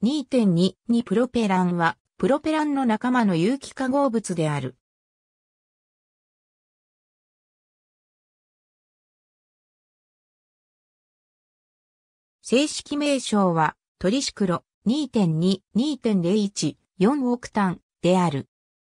2.2 2プロペランは、プロペランの仲間の有機化合物である。正式名称は、トリシクロ2.2、2.01、4オクタンである。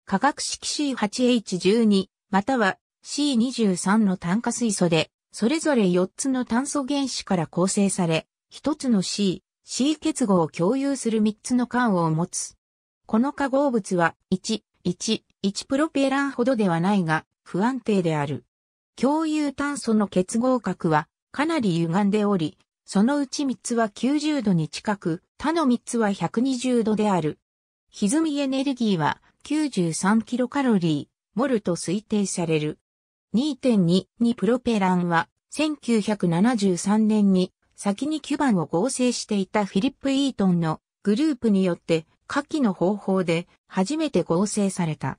化学式 C8H12、または C23 の炭化水素で、それぞれ4つの炭素原子から構成され、1つの C、C 結合を共有する3つの間を持つ。この化合物は1、1、1プロペランほどではないが不安定である。共有炭素の結合角はかなり歪んでおり、そのうち3つは90度に近く、他の3つは120度である。歪みエネルギーは93キロカロリー、モルと推定される。2.2 2プロペランは1973年に先にキュバンを合成していたフィリップ・イートンのグループによって下記の方法で初めて合成された。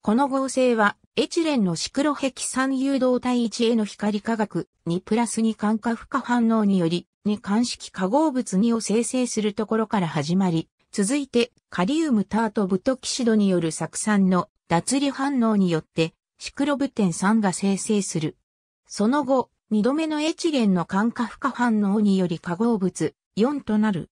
この合成はエチレンのシクロヘキ酸誘導体1への光化学2プラス2感化負荷反応により2間式化合物2を生成するところから始まり、続いてカリウムタートブトキシドによる酢酸の脱離反応によってシクロブテン酸が生成する。その後、二度目のエチレンの感化負荷反応により化合物4となる。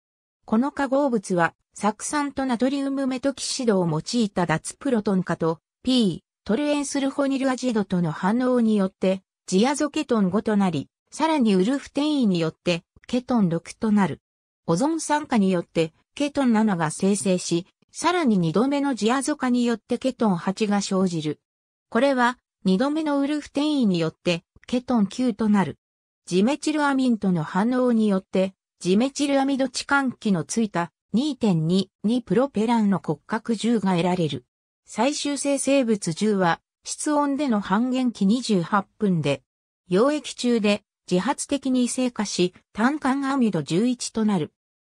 この化合物は、酢酸とナトリウムメトキシドを用いた脱プロトン化と P、トルエンスルホニルアジドとの反応によって、ジアゾケトン5となり、さらにウルフ転移によって、ケトン6となる。オゾン酸化によって、ケトン7が生成し、さらに二度目のジアゾ化によってケトン8が生じる。これは、二度目のウルフ転移によって、ケトン9となる。ジメチルアミンとの反応によって、ジメチルアミド置換器のついた2.22プロペランの骨格銃が得られる。最終生物銃は、室温での半減期28分で、溶液中で自発的に生化し、単管アミド11となる。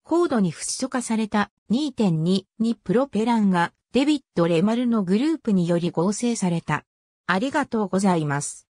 高度に不ッ素化された2.22プロペランがデビッド・レマルのグループにより合成された。ありがとうございます。